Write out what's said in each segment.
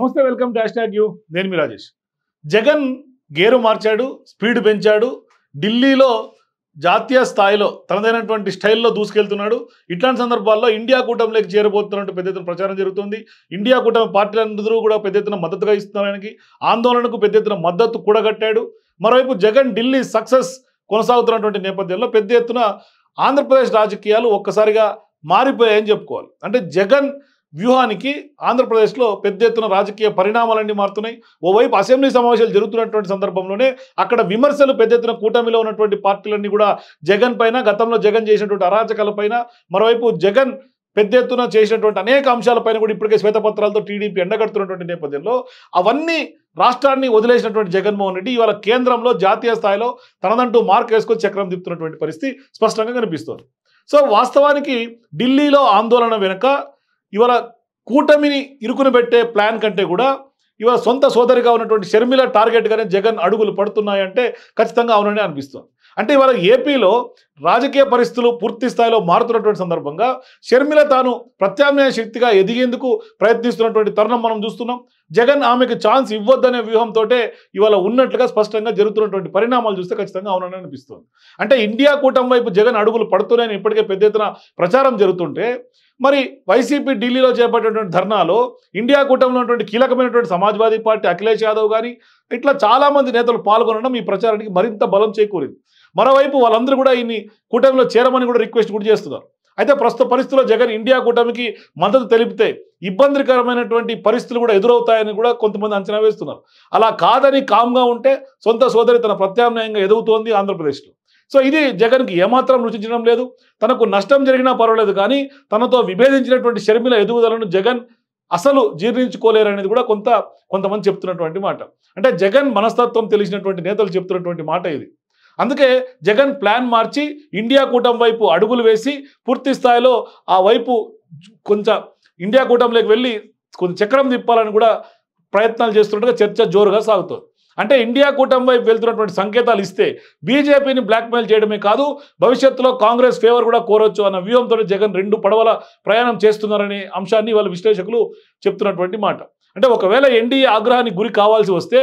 నమస్తే welcome dash tag U నేను మీ రాజేష్ జగన్ గేరు మార్చాడు స్పీడ్ పెంచాడు ఢిల్లీలో జాతీయ స్థాయిలో తనదైనటువంటి స్టైల్లో దూసుకెళ్తున్నాడు ఇట్లాంటి సందర్భాల్లో ఇండియా కూటమిలోకి చేరబోతున్నట్టు పెద్ద ఎత్తున ప్రచారం జరుగుతుంది ఇండియా కూటమి పార్టీలందరూ కూడా పెద్ద ఎత్తున మద్దతుగా ఇస్తున్నారానికి ఆందోళనకు పెద్ద ఎత్తున మద్దతు కూడగట్టాడు మరోవైపు జగన్ ఢిల్లీ సక్సెస్ కొనసాగుతున్నటువంటి నేపథ్యంలో పెద్ద ఎత్తున ఆంధ్రప్రదేశ్ రాజకీయాలు ఒక్కసారిగా మారిపోయాయని చెప్పుకోవాలి అంటే జగన్ వ్యూహానికి ఆంధ్రప్రదేశ్లో పెద్ద ఎత్తున రాజకీయ పరిణామాలన్నీ మారుతున్నాయి ఓవైపు అసెంబ్లీ సమావేశాలు జరుగుతున్నటువంటి సందర్భంలోనే అక్కడ విమర్శలు పెద్ద ఎత్తున కూటమిలో ఉన్నటువంటి పార్టీలన్నీ కూడా జగన్ పైన గతంలో జగన్ చేసినటువంటి అరాచకాలపైన మరోవైపు జగన్ పెద్ద ఎత్తున చేసినటువంటి అనేక అంశాలపైన కూడా ఇప్పటికే శ్వేతపత్రాలతో టీడీపీ ఎండగడుతున్నటువంటి నేపథ్యంలో అవన్నీ రాష్ట్రాన్ని వదిలేసినటువంటి జగన్మోహన్ రెడ్డి ఇవాళ కేంద్రంలో జాతీయ స్థాయిలో తనదంటూ మార్క్ వేసుకొని చక్రం దిప్తున్నటువంటి పరిస్థితి స్పష్టంగా కనిపిస్తోంది సో వాస్తవానికి ఢిల్లీలో ఆందోళన వెనుక ఇవాళ కూటమిని ఇరుకును పెట్టే ప్లాన్ కంటే కూడా ఇవాళ సొంత సోదరిగా ఉన్నటువంటి షర్మిల టార్గెట్గానే జగన్ అడుగులు పడుతున్నాయంటే ఖచ్చితంగా అవునని అనిపిస్తుంది అంటే ఇవాళ ఏపీలో రాజకీయ పరిస్థితులు పూర్తి స్థాయిలో మారుతున్నటువంటి సందర్భంగా షర్మిల తాను ప్రత్యామ్నాయ శక్తిగా ఎదిగేందుకు ప్రయత్నిస్తున్నటువంటి తరుణం మనం చూస్తున్నాం జగన్ ఆమెకు ఛాన్స్ ఇవ్వద్దనే వ్యూహంతో ఇవాళ ఉన్నట్లుగా స్పష్టంగా జరుగుతున్నటువంటి పరిణామాలు చూస్తే ఖచ్చితంగా అవునని అనిపిస్తుంది అంటే ఇండియా కూటమి వైపు జగన్ అడుగులు పడుతున్నాయని ఇప్పటికే పెద్ద ఎత్తున ప్రచారం జరుగుతుంటే మరి వైసీపీ ఢిల్లీలో చేపట్టినటువంటి ధర్నాలో ఇండియా ఉన్నటువంటి కీలకమైనటువంటి సమాజ్వాదీ పార్టీ అఖిలేష్ యాదవ్ కానీ ఇట్లా చాలామంది నేతలు పాల్గొనడం ఈ ప్రచారానికి మరింత బలం చేకూరింది మరోవైపు వాళ్ళందరూ కూడా ఇన్ని కూటమిలో చేరమని కూడా రిక్వెస్ట్ కూడా చేస్తున్నారు అయితే ప్రస్తుత పరిస్థితుల్లో జగన్ ఇండియా కూటమికి మద్దతు తెలిపితే ఇబ్బందికరమైనటువంటి పరిస్థితులు కూడా ఎదురవుతాయని కూడా కొంతమంది అంచనా వేస్తున్నారు అలా కాదని కామ్గా ఉంటే సొంత సోదరి తన ప్రత్యామ్నాయంగా ఎదుగుతోంది ఆంధ్రప్రదేశ్లో సో ఇది జగన్కి ఏమాత్రం రుచించడం లేదు తనకు నష్టం జరిగినా పర్వాలేదు కానీ తనతో విభేదించినటువంటి షర్మిల ఎదుగుదలను జగన్ అసలు జీర్ణించుకోలేరు అనేది కూడా కొంత కొంతమంది చెప్తున్నటువంటి మాట అంటే జగన్ మనస్తత్వం తెలిసినటువంటి నేతలు చెప్తున్నటువంటి మాట ఇది అందుకే జగన్ ప్లాన్ మార్చి ఇండియా కూటమి వైపు అడుగులు వేసి పూర్తి స్థాయిలో ఆ వైపు కొంచెం ఇండియా కూటమిలోకి వెళ్ళి కొంచెం చక్రం తిప్పాలని కూడా ప్రయత్నాలు చేస్తున్నట్టుగా చర్చ జోరుగా సాగుతుంది అంటే ఇండియా కూటమి వైపు వెళ్తున్నటువంటి సంకేతాలు ఇస్తే బీజేపీని బ్లాక్మెయిల్ చేయడమే కాదు భవిష్యత్తులో కాంగ్రెస్ ఫేవర్ కూడా కోరొచ్చు అన్న వ్యూహంతో జగన్ రెండు పడవల ప్రయాణం చేస్తున్నారనే అంశాన్ని వాళ్ళ విశ్లేషకులు చెప్తున్నటువంటి మాట అంటే ఒకవేళ ఎన్డీఏ ఆగ్రహానికి గురి కావాల్సి వస్తే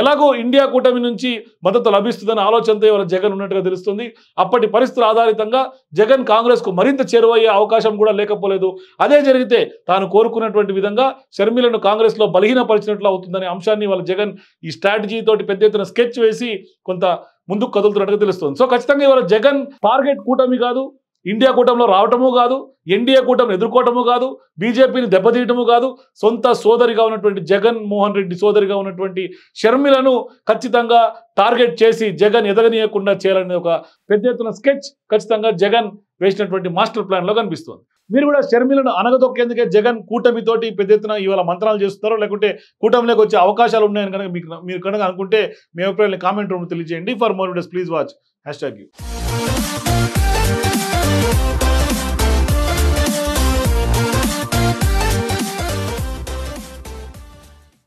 ఎలాగో ఇండియా కూటమి నుంచి మద్దతు లభిస్తుందనే ఆలోచనతో ఇవాళ జగన్ ఉన్నట్టుగా తెలుస్తుంది అప్పటి పరిస్థితుల ఆధారితంగా జగన్ కాంగ్రెస్కు మరింత చేరువయ్యే అవకాశం కూడా లేకపోలేదు అదే జరిగితే తాను కోరుకున్నటువంటి విధంగా షర్మిలను కాంగ్రెస్లో బలహీనపరిచినట్లు అవుతుందనే అంశాన్ని వాళ్ళ జగన్ ఈ స్ట్రాటజీతోటి పెద్ద ఎత్తున స్కెచ్ వేసి కొంత ముందుకు కదులుతున్నట్టుగా తెలుస్తుంది సో ఖచ్చితంగా ఇవాళ జగన్ టార్గెట్ కూటమి కాదు ఇండియా కూటమిలో రావటము కాదు ఎన్డీఏ కూటమిని ఎదుర్కోవటము కాదు బీజేపీని దెబ్బతీయటము కాదు సొంత సోదరిగా ఉన్నటువంటి జగన్ మోహన్ రెడ్డి సోదరిగా ఉన్నటువంటి షర్మిలను ఖచ్చితంగా టార్గెట్ చేసి జగన్ ఎదగనీయకుండా చేయాలనే ఒక పెద్ద ఎత్తున స్కెచ్ ఖచ్చితంగా జగన్ వేసినటువంటి మాస్టర్ ప్లాన్లో కనిపిస్తుంది మీరు కూడా షర్మిలను అనగదొక్కేందుకే జగన్ కూటమితోటి పెద్ద ఎత్తున ఇవాళ మంత్రాలు చేస్తున్నారో లేకుంటే కూటమిలోకి వచ్చే అవకాశాలు ఉన్నాయని కనుక మీకు మీరు కనుక అనుకుంటే మీ అభిప్రాయాన్ని కామెంట్ రూమ్ తెలియజేయండి for more videos please watch hashtag you